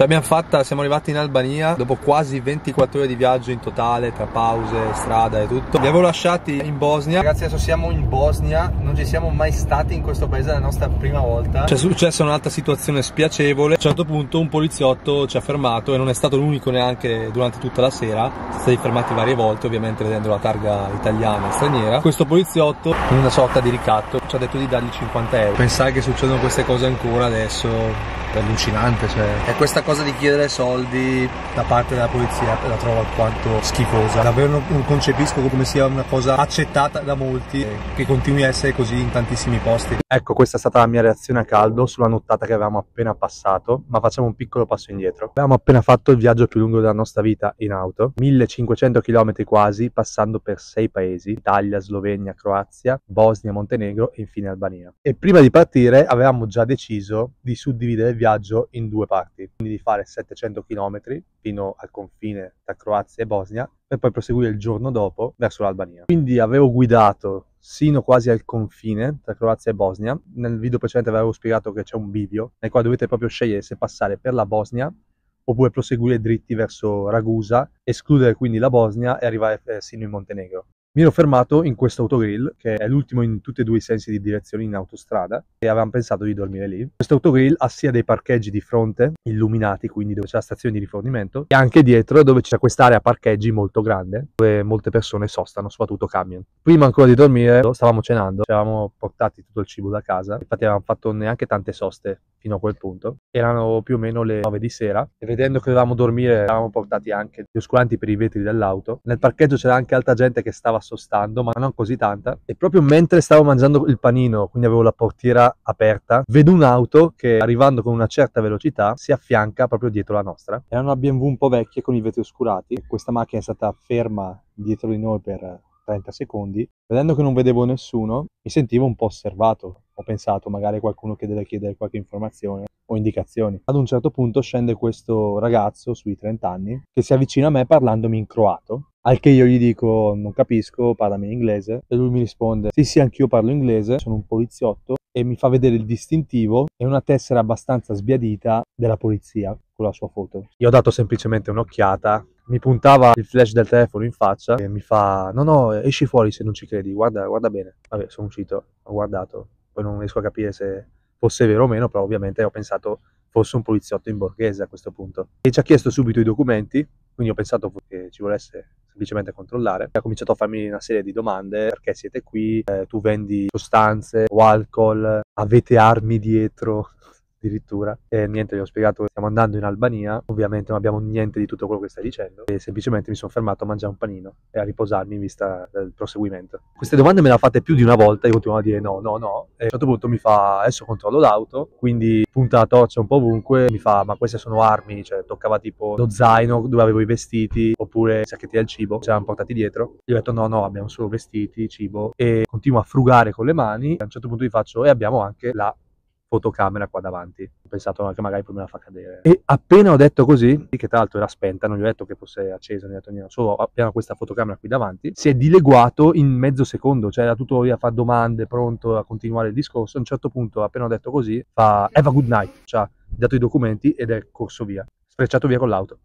Ce l'abbiamo fatta, siamo arrivati in Albania dopo quasi 24 ore di viaggio in totale, tra pause, strada e tutto. Li avevo lasciati in Bosnia. Ragazzi, adesso siamo in Bosnia, non ci siamo mai stati in questo paese, è la nostra prima volta. C'è successa un'altra situazione spiacevole. A un certo punto un poliziotto ci ha fermato e non è stato l'unico neanche durante tutta la sera. Siamo stati fermati varie volte, ovviamente vedendo la targa italiana e straniera. Questo poliziotto, in una sorta di ricatto, ci ha detto di dargli 50 euro. Pensare che succedono queste cose ancora adesso allucinante. Cioè. E questa cosa di chiedere soldi da parte della polizia la trovo alquanto schifosa. Davvero non concepisco come sia una cosa accettata da molti e eh, che continui a essere così in tantissimi posti. Ecco, questa è stata la mia reazione a caldo sulla nottata che avevamo appena passato, ma facciamo un piccolo passo indietro. Abbiamo appena fatto il viaggio più lungo della nostra vita in auto, 1500 km quasi, passando per sei paesi, Italia, Slovenia, Croazia, Bosnia, Montenegro e infine Albania. E prima di partire avevamo già deciso di suddividere il viaggio in due parti, quindi di fare 700 km fino al confine tra Croazia e Bosnia e poi proseguire il giorno dopo verso l'Albania. Quindi avevo guidato sino quasi al confine tra Croazia e Bosnia. Nel video precedente avevo spiegato che c'è un bivio nel quale dovete proprio scegliere se passare per la Bosnia oppure proseguire dritti verso Ragusa, escludere quindi la Bosnia e arrivare eh, sino in Montenegro. Mi ero fermato in questo autogrill, che è l'ultimo in tutti e due i sensi di direzione in autostrada, e avevamo pensato di dormire lì. Questo autogrill ha sia dei parcheggi di fronte, illuminati, quindi dove c'è la stazione di rifornimento, e anche dietro dove c'è quest'area parcheggi molto grande, dove molte persone sostano, soprattutto camion. Prima ancora di dormire stavamo cenando, ci avevamo portati tutto il cibo da casa, infatti avevamo fatto neanche tante soste fino a quel punto. Erano più o meno le 9 di sera e vedendo che dovevamo dormire avevamo portati anche gli oscuranti per i vetri dell'auto. Nel parcheggio c'era anche altra gente che stava assostando, ma non così tanta. E proprio mentre stavo mangiando il panino, quindi avevo la portiera aperta, vedo un'auto che arrivando con una certa velocità si affianca proprio dietro la nostra. Era una BMW un po' vecchia con i vetri oscurati. Questa macchina è stata ferma dietro di noi per 30 secondi. Vedendo che non vedevo nessuno, mi sentivo un po' osservato. Ho pensato magari qualcuno che deve chiedere qualche informazione o indicazioni. Ad un certo punto scende questo ragazzo sui 30 anni che si avvicina a me parlandomi in croato al che io gli dico non capisco, parlami in inglese e lui mi risponde sì sì anch'io parlo inglese, sono un poliziotto e mi fa vedere il distintivo e una tessera abbastanza sbiadita della polizia con la sua foto. Gli ho dato semplicemente un'occhiata, mi puntava il flash del telefono in faccia e mi fa no no esci fuori se non ci credi, guarda, guarda bene. Vabbè sono uscito, ho guardato, poi non riesco a capire se fosse vero o meno, però ovviamente ho pensato fosse un poliziotto in borghese a questo punto. E ci ha chiesto subito i documenti quindi ho pensato che ci volesse semplicemente controllare. Ha cominciato a farmi una serie di domande, perché siete qui, eh, tu vendi sostanze o alcol, avete armi dietro, addirittura. E niente, gli ho spiegato che stiamo andando in Albania, ovviamente non abbiamo niente di tutto quello che stai dicendo e semplicemente mi sono fermato a mangiare un panino e a riposarmi in vista del proseguimento. Queste domande me le ha fatte più di una volta, io continuavo a dire no, no, no e a un certo punto mi fa adesso controllo l'auto, quindi punta la torcia un po' ovunque, mi fa ma queste sono armi, cioè toccava tipo lo zaino dove avevo i vestiti oppure i sacchetti del cibo, ce l'hanno portati dietro. Gli ho detto no, no, abbiamo solo vestiti, cibo e continuo a frugare con le mani, a un certo punto gli faccio e abbiamo anche la fotocamera qua davanti. Ho pensato che magari poi me la fa cadere. E appena ho detto così, che tra l'altro era spenta, non gli ho detto che fosse accesa, non gli ho detto niente, solo appena questa fotocamera qui davanti, si è dileguato in mezzo secondo, cioè era tutto lì a fare domande, pronto a continuare il discorso. A un certo punto, appena ho detto così, fa Eva eh, good night, cioè ha dato i documenti ed è corso via, sfrecciato via con l'auto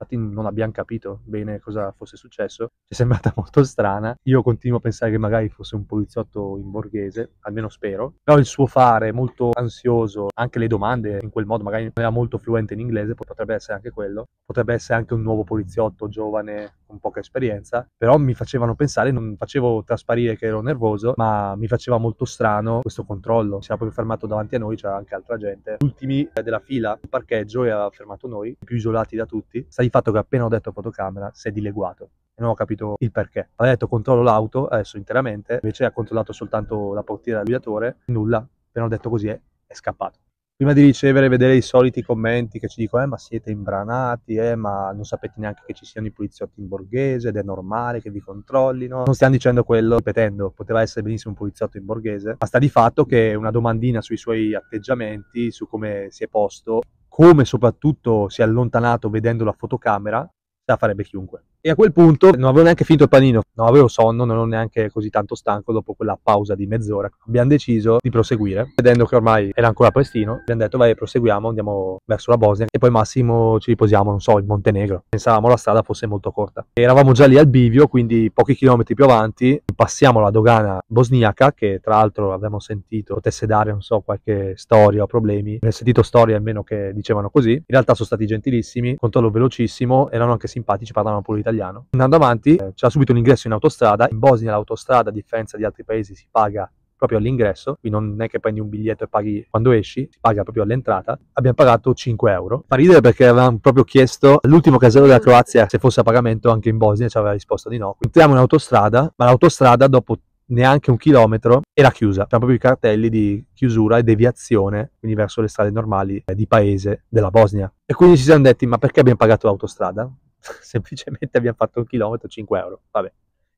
infatti non abbiamo capito bene cosa fosse successo, ci è sembrata molto strana. Io continuo a pensare che magari fosse un poliziotto in borghese, almeno spero, però il suo fare molto ansioso, anche le domande in quel modo, magari non era molto fluente in inglese, potrebbe essere anche quello, potrebbe essere anche un nuovo poliziotto giovane con poca esperienza, però mi facevano pensare, non facevo trasparire che ero nervoso, ma mi faceva molto strano questo controllo. Si era proprio fermato davanti a noi, c'era anche altra gente. Ultimi della fila, il parcheggio e ha fermato noi, più isolati da tutti. Stati il fatto che appena ho detto fotocamera si è dileguato e non ho capito il perché. Ha detto controllo l'auto adesso interamente, invece ha controllato soltanto la portiera del guidatore, nulla, appena ho detto così è, è scappato prima di ricevere e vedere i soliti commenti che ci dicono eh ma siete imbranati, eh ma non sapete neanche che ci siano i poliziotti in borghese ed è normale che vi controllino. Non stiamo dicendo quello, ripetendo, poteva essere benissimo un poliziotto in borghese, ma sta di fatto che una domandina sui suoi atteggiamenti, su come si è posto, come soprattutto si è allontanato vedendo la fotocamera, la farebbe chiunque. E a quel punto non avevo neanche finito il panino, non avevo sonno, non ero neanche così tanto stanco dopo quella pausa di mezz'ora. Abbiamo deciso di proseguire, vedendo che ormai era ancora prestino, abbiamo detto vai proseguiamo, andiamo verso la Bosnia e poi massimo ci riposiamo, non so, in Montenegro. Pensavamo la strada fosse molto corta. E eravamo già lì al bivio, quindi pochi chilometri più avanti passiamo la dogana bosniaca, che tra l'altro abbiamo sentito potesse dare, non so, qualche storia o problemi. Abbiamo sentito storie almeno che dicevano così. In realtà sono stati gentilissimi, controllo velocissimo, erano anche simpatici, parlavano pulita italiano. Andando avanti, eh, c'è subito l'ingresso in autostrada. In Bosnia l'autostrada, a differenza di altri paesi, si paga proprio all'ingresso, quindi non è che prendi un biglietto e paghi quando esci, si paga proprio all'entrata, abbiamo pagato 5 euro. Fa ridere perché avevamo proprio chiesto all'ultimo casello della Croazia se fosse a pagamento anche in Bosnia ci aveva risposto di no. Entriamo in autostrada, ma l'autostrada dopo neanche un chilometro era chiusa, c'erano proprio i cartelli di chiusura e deviazione, quindi verso le strade normali eh, di paese della Bosnia. E quindi ci siamo detti ma perché abbiamo pagato l'autostrada? semplicemente abbiamo fatto un chilometro 5 euro. Vabbè,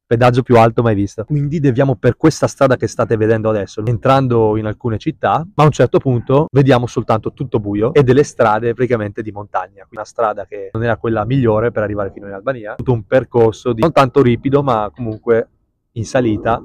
pedaggio più alto mai visto. Quindi deviamo per questa strada che state vedendo adesso, entrando in alcune città, ma a un certo punto vediamo soltanto tutto buio e delle strade praticamente di montagna. Una strada che non era quella migliore per arrivare fino in Albania, tutto un percorso di non tanto ripido, ma comunque in salita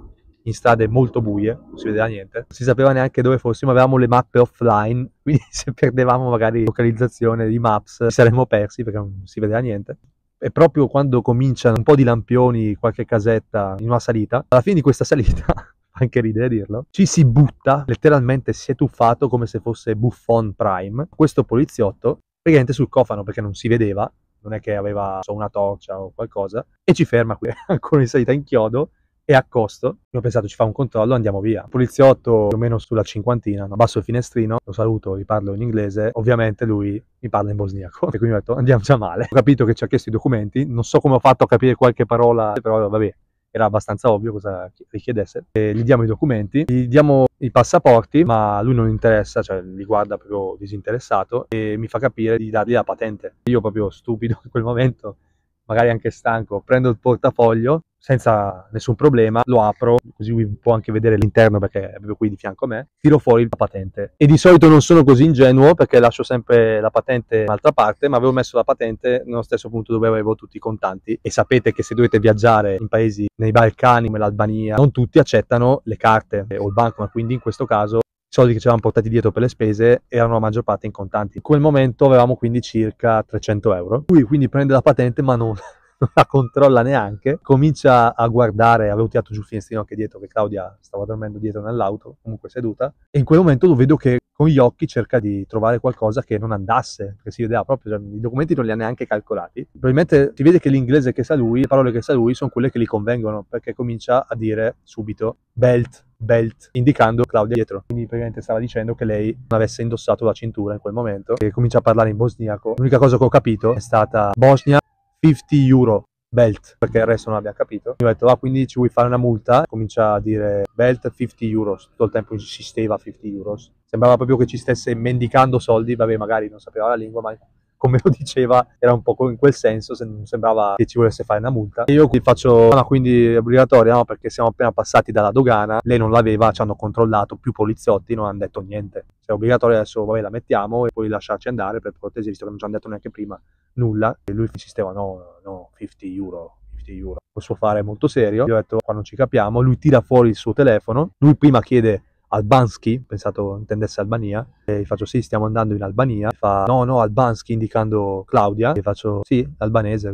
in strade molto buie, non si vedeva niente, non si sapeva neanche dove fossimo, avevamo le mappe offline, quindi se perdevamo magari localizzazione di maps ci saremmo persi perché non si vedeva niente. E proprio quando cominciano un po' di lampioni, qualche casetta in una salita, alla fine di questa salita anche ridere a dirlo, ci si butta, letteralmente si è tuffato come se fosse Buffon Prime, questo poliziotto, praticamente sul cofano perché non si vedeva, non è che aveva so, una torcia o qualcosa, e ci ferma qui, ancora in salita in chiodo, e a costo. Io ho pensato ci fa un controllo, andiamo via. Poliziotto più o meno sulla cinquantina, abbasso il finestrino, lo saluto, gli parlo in inglese, ovviamente lui mi parla in bosniaco e quindi ho detto andiamo già male. Ho capito che ci ha chiesto i documenti, non so come ho fatto a capire qualche parola, però vabbè, era abbastanza ovvio cosa richiedesse. E gli diamo i documenti, gli diamo i passaporti, ma lui non interessa, cioè li guarda proprio disinteressato e mi fa capire di dargli la patente. Io proprio stupido in quel momento, magari anche stanco, prendo il portafoglio senza nessun problema, lo apro, così può anche vedere l'interno perché è proprio qui di fianco a me, tiro fuori la patente. E di solito non sono così ingenuo perché lascio sempre la patente un'altra parte, ma avevo messo la patente nello stesso punto dove avevo tutti i contanti e sapete che se dovete viaggiare in paesi nei Balcani, come l'Albania, non tutti accettano le carte o il banco, ma quindi in questo caso i soldi che ci avevamo portati dietro per le spese erano la maggior parte in contanti. In quel momento avevamo quindi circa 300 euro. Lui quindi prende la patente ma non, non la controlla neanche, comincia a guardare, avevo tirato giù il finestrino anche dietro che Claudia stava dormendo dietro nell'auto, comunque seduta, e in quel momento lo vedo che con gli occhi cerca di trovare qualcosa che non andasse, che si vedeva proprio, cioè, i documenti non li ha neanche calcolati. Probabilmente ti vede che l'inglese che sa lui, le parole che sa lui sono quelle che gli convengono, perché comincia a dire subito belt, belt, indicando Claudia dietro. Quindi praticamente stava dicendo che lei non avesse indossato la cintura in quel momento e comincia a parlare in bosniaco. L'unica cosa che ho capito è stata Bosnia 50 euro belt perché il resto non abbia capito mi ha detto ah quindi ci vuoi fare una multa comincia a dire belt 50 euros tutto il tempo insisteva 50 euros sembrava proprio che ci stesse mendicando soldi vabbè magari non sapeva la lingua ma come lo diceva era un po' in quel senso, se non sembrava che ci volesse fare una multa. E io qui faccio, no, quindi è obbligatoria, no, perché siamo appena passati dalla dogana, lei non l'aveva, ci hanno controllato più poliziotti, non hanno detto niente. Se è cioè, obbligatoria adesso, vabbè, la mettiamo e poi lasciarci andare per cortesia, visto che non ci hanno detto neanche prima nulla. E lui insisteva, no, no, 50 euro, 50 euro. Il suo fare è molto serio. Io ho detto, qua non ci capiamo. Lui tira fuori il suo telefono, lui prima chiede Albanski, pensato intendesse Albania, e gli faccio sì, stiamo andando in Albania, fa no, no, Albanski indicando Claudia, e faccio sì, albanese.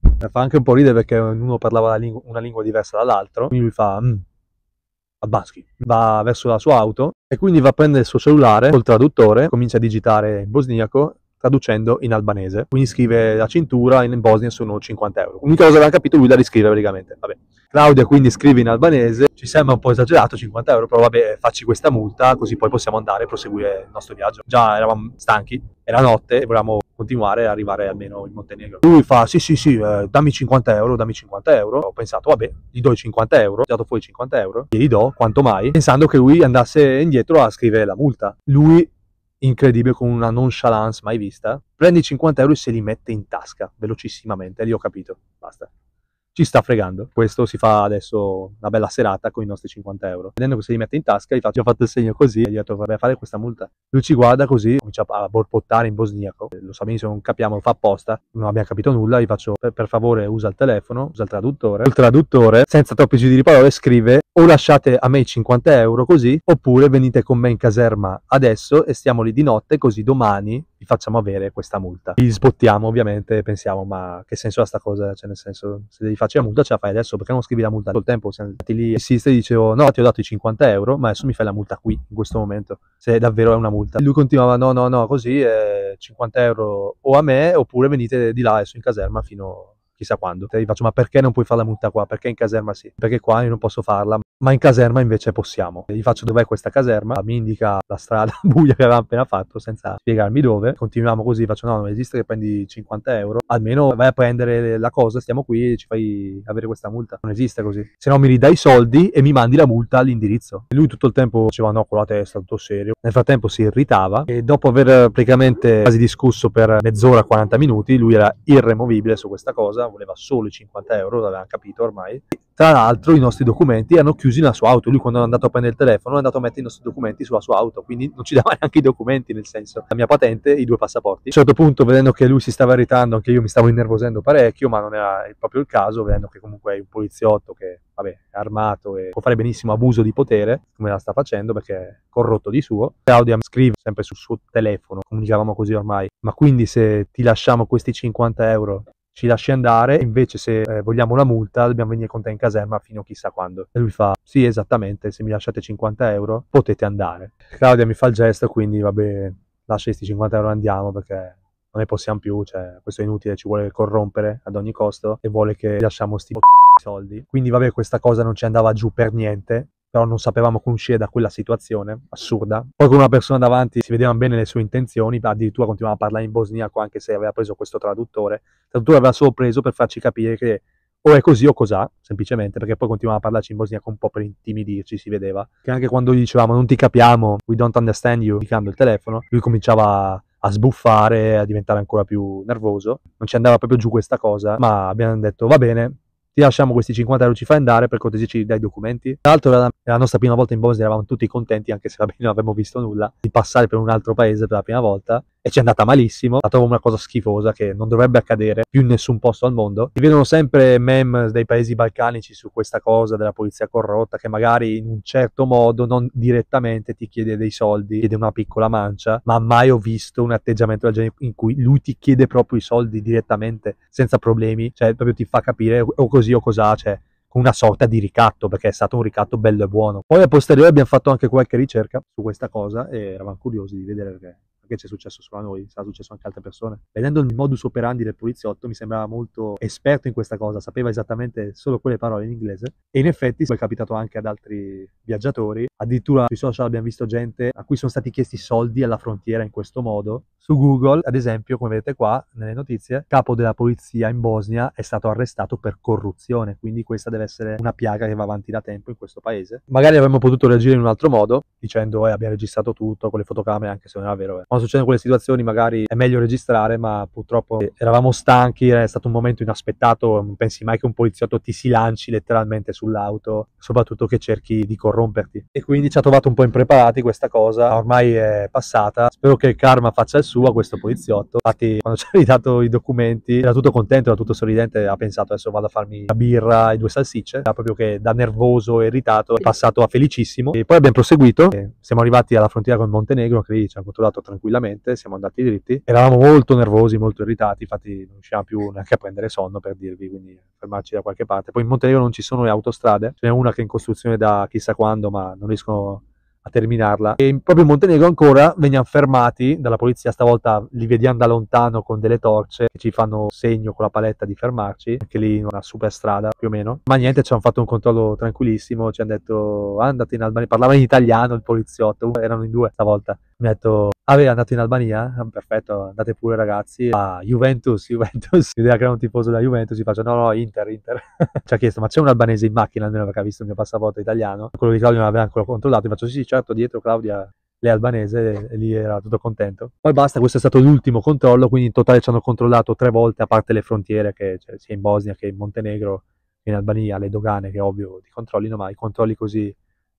fa anche un po' ridere perché uno parlava lingu- una lingua diversa dall'altro, quindi lui fa mm, Albanski, va verso la sua auto e quindi va a prendere il suo cellulare col traduttore, comincia a digitare in bosniaco traducendo in albanese, quindi scrive la cintura in Bosnia sono 50 euro. L'unica cosa che aveva capito lui da riscrivere praticamente, vabbè. Claudia quindi scrive in albanese, ci sembra un po' esagerato 50 euro, però vabbè facci questa multa così poi possiamo andare e proseguire il nostro viaggio. Già eravamo stanchi, era notte e volevamo continuare e arrivare almeno in Montenegro. Lui fa sì sì sì, eh, dammi 50 euro, dammi 50 euro. Ho pensato vabbè, gli do i 50 euro, ho dato fuori 50 euro, glieli do quanto mai, pensando che lui andasse indietro a scrivere la multa. Lui incredibile con una nonchalance mai vista. Prende i 50 euro e se li mette in tasca velocissimamente. Lì ho capito. Basta ci sta fregando. Questo si fa adesso una bella serata con i nostri 50 euro. Vedendo che se li mette in tasca, gli faccio, ho fatto il segno così e gli ho detto, vabbè, fare questa multa. Lui ci guarda così, comincia a borbottare in bosniaco. Lo sa benissimo, non capiamo, lo fa apposta. Non abbiamo capito nulla, gli faccio, per, per favore, usa il telefono, usa il traduttore. Il traduttore, senza troppi giri di parole, scrive, o lasciate a me i 50 euro così, oppure venite con me in caserma adesso e stiamo lì di notte, così domani gli facciamo avere questa multa. Li sbottiamo ovviamente pensiamo ma che senso ha sta cosa, cioè nel senso se devi farci la multa ce la fai adesso perché non scrivi la multa? Col tempo siamo andati lì, insiste dicevo oh, no ti ho dato i 50 euro ma adesso mi fai la multa qui in questo momento se davvero è una multa. Lui continuava no no no così eh, 50 euro o a me oppure venite di là adesso in caserma fino a chissà quando. Te gli faccio, ma perché non puoi fare la multa qua? Perché in caserma sì? Perché qua io non posso farla ma in caserma invece possiamo. Gli faccio dov'è questa caserma, mi indica la strada buia che avevamo appena fatto senza spiegarmi dove. Continuiamo così, faccio no, non esiste che prendi 50 euro, almeno vai a prendere la cosa, stiamo qui e ci fai avere questa multa. Non esiste così. Se no mi ridai i soldi e mi mandi la multa all'indirizzo. Lui tutto il tempo diceva no con la testa, tutto serio. Nel frattempo si irritava e dopo aver praticamente quasi discusso per mezz'ora, 40 minuti, lui era irremovibile su questa cosa, voleva solo i 50 euro, l'aveva capito ormai tra l'altro i nostri documenti erano chiusi nella sua auto, lui quando è andato a prendere il telefono è andato a mettere i nostri documenti sulla sua auto, quindi non ci dava neanche i documenti nel senso, la mia patente e i due passaporti. A un certo punto vedendo che lui si stava irritando, anche io mi stavo innervosendo parecchio, ma non era proprio il caso, vedendo che comunque è un poliziotto che vabbè, è armato e può fare benissimo abuso di potere, come la sta facendo perché è corrotto di suo. Claudia scrive sempre sul suo telefono, comunicavamo così ormai, ma quindi se ti lasciamo questi 50 euro ci lasci andare, invece se eh, vogliamo una multa dobbiamo venire con te in caserma fino a chissà quando. E lui fa, sì esattamente, se mi lasciate 50 euro potete andare. Claudia mi fa il gesto, quindi vabbè, lascia questi 50 euro andiamo perché non ne possiamo più, cioè questo è inutile, ci vuole corrompere ad ogni costo e vuole che lasciamo sti soldi. Quindi vabbè, questa cosa non ci andava giù per niente però non sapevamo come uscire da quella situazione assurda. Poi con una persona davanti si vedevano bene le sue intenzioni, addirittura continuava a parlare in bosniaco anche se aveva preso questo traduttore. Il traduttore aveva solo preso per farci capire che o è così o cos'ha, semplicemente, perché poi continuava a parlarci in bosniaco un po' per intimidirci, si vedeva. Che anche quando gli dicevamo non ti capiamo, we don't understand you, cliccando il telefono, lui cominciava a sbuffare, a diventare ancora più nervoso. Non ci andava proprio giù questa cosa, ma abbiamo detto va bene, ti lasciamo questi 50 euro ci fai andare per cortesia ci dai i documenti tra l'altro era la nostra prima volta in Bosnia eravamo tutti contenti anche se vabbè non avevamo visto nulla di passare per un altro paese per la prima volta e ci è andata malissimo. La trovo una cosa schifosa che non dovrebbe accadere più in nessun posto al mondo. Si vedono sempre meme dei paesi balcanici su questa cosa della polizia corrotta che magari in un certo modo, non direttamente, ti chiede dei soldi, chiede una piccola mancia, ma mai ho visto un atteggiamento del genere in cui lui ti chiede proprio i soldi direttamente senza problemi, cioè proprio ti fa capire o così o cos'ha, cioè una sorta di ricatto perché è stato un ricatto bello e buono. Poi a posteriori abbiamo fatto anche qualche ricerca su questa cosa e eravamo curiosi di vedere perché perché c'è successo solo a noi, sarà successo anche a altre persone. Vedendo il modus operandi del poliziotto mi sembrava molto esperto in questa cosa, sapeva esattamente solo quelle parole in inglese e in effetti è capitato anche ad altri viaggiatori, addirittura sui social abbiamo visto gente a cui sono stati chiesti soldi alla frontiera in questo modo su Google, ad esempio, come vedete qua nelle notizie, capo della polizia in Bosnia è stato arrestato per corruzione, quindi questa deve essere una piaga che va avanti da tempo in questo paese. Magari avremmo potuto reagire in un altro modo, dicendo eh, abbiamo registrato tutto con le fotocamere, anche se non era vero. Eh. Quando succedono quelle situazioni magari è meglio registrare, ma purtroppo eh, eravamo stanchi, è stato un momento inaspettato, non pensi mai che un poliziotto ti si lanci letteralmente sull'auto, soprattutto che cerchi di corromperti. E quindi ci ha trovato un po' impreparati questa cosa, ormai è passata, spero che il karma faccia il suo sua questo poliziotto. Infatti quando ci ha ridato i documenti era tutto contento, era tutto sorridente, ha pensato adesso vado a farmi la birra e due salsicce, era proprio che da nervoso e irritato è passato a felicissimo e poi abbiamo proseguito, siamo arrivati alla frontiera con il Montenegro, che lì ci hanno controllato tranquillamente, siamo andati dritti, eravamo molto nervosi, molto irritati, infatti non riusciamo più neanche a prendere sonno per dirvi, quindi fermarci da qualche parte. Poi in Montenegro non ci sono le autostrade, ce n'è una che è in costruzione da chissà quando, ma non riescono a terminarla. E proprio in Montenegro ancora veniamo fermati dalla polizia, stavolta li vediamo da lontano con delle torce che ci fanno segno con la paletta di fermarci, anche lì in una super strada più o meno. Ma niente, ci hanno fatto un controllo tranquillissimo, ci hanno detto andate in Albania, parlava in italiano il poliziotto, erano in due stavolta mi ha detto ah andato in Albania ah, perfetto andate pure ragazzi a Juventus Juventus l'idea che era un tifoso della Juventus gli faccio no no Inter Inter ci ha chiesto ma c'è un albanese in macchina almeno perché ha visto il mio passaporto italiano quello di Claudio non l'aveva ancora controllato gli faccio sì certo dietro Claudia le albanese e lì era tutto contento. Poi basta, questo è stato l'ultimo controllo, quindi in totale ci hanno controllato tre volte, a parte le frontiere, che, cioè, sia in Bosnia che in Montenegro, in Albania, le dogane, che ovvio ti controllino ma i controlli così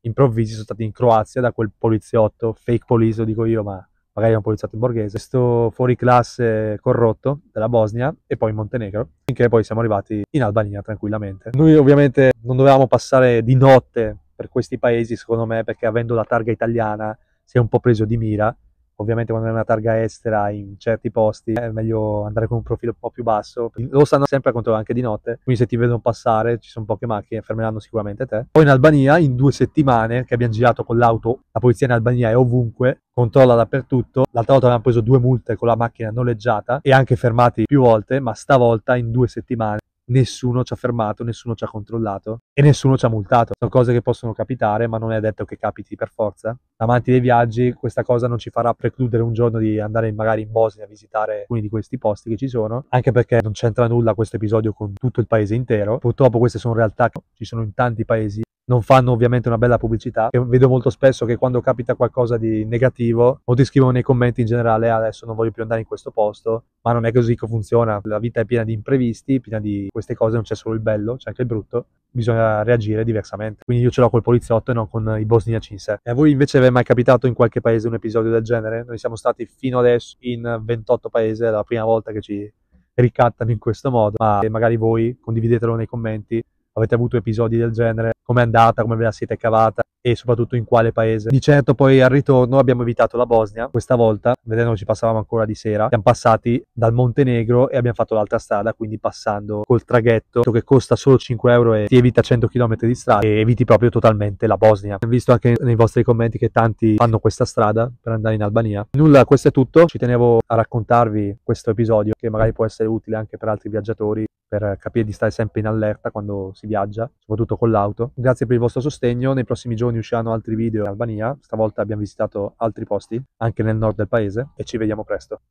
improvvisi sono stati in Croazia da quel poliziotto, fake police lo dico io, ma magari è un poliziotto in borghese, questo fuori classe corrotto della Bosnia e poi in Montenegro, finché poi siamo arrivati in Albania tranquillamente. Noi ovviamente non dovevamo passare di notte per questi paesi, secondo me, perché avendo la targa italiana si è un po' preso di mira Ovviamente quando è una targa estera in certi posti è meglio andare con un profilo un po' più basso. Lo stanno sempre a controllo anche di notte, quindi se ti vedono passare ci sono poche macchine, fermeranno sicuramente te. Poi in Albania in due settimane che abbiamo girato con l'auto, la polizia in Albania è ovunque, controlla dappertutto. L'altra volta abbiamo preso due multe con la macchina noleggiata e anche fermati più volte, ma stavolta in due settimane nessuno ci ha fermato, nessuno ci ha controllato e nessuno ci ha multato. Sono cose che possono capitare, ma non è detto che capiti per forza. Amanti dei viaggi, questa cosa non ci farà precludere un giorno di andare magari in Bosnia a visitare alcuni di questi posti che ci sono, anche perché non c'entra nulla questo episodio con tutto il paese intero. Purtroppo queste sono realtà che ci sono in tanti paesi non fanno ovviamente una bella pubblicità. Che vedo molto spesso che quando capita qualcosa di negativo, o ti scrivono nei commenti in generale: ah, adesso non voglio più andare in questo posto. Ma non è così che funziona. La vita è piena di imprevisti, piena di queste cose, non c'è solo il bello, c'è anche il brutto. Bisogna reagire diversamente. Quindi io ce l'ho col poliziotto e non con i bosniaci in sé. E a voi invece vi è mai capitato in qualche paese un episodio del genere? Noi siamo stati fino adesso in 28 paesi, è la prima volta che ci ricattano in questo modo, ma magari voi condividetelo nei commenti avete avuto episodi del genere com'è andata, come ve la siete cavata e soprattutto in quale paese. Di certo poi al ritorno abbiamo evitato la Bosnia, questa volta vedendo che ci passavamo ancora di sera, siamo passati dal Montenegro e abbiamo fatto l'altra strada, quindi passando col traghetto che costa solo 5 euro e ti evita 100 km di strada e eviti proprio totalmente la Bosnia. Ho visto anche nei vostri commenti che tanti fanno questa strada per andare in Albania. Nulla, questo è tutto, ci tenevo a raccontarvi questo episodio che magari può essere utile anche per altri viaggiatori per capire di stare sempre in allerta quando si viaggia, soprattutto con l'auto. Grazie per il vostro sostegno, nei prossimi giorni usciranno altri video in Albania, stavolta abbiamo visitato altri posti, anche nel nord del paese, e ci vediamo presto.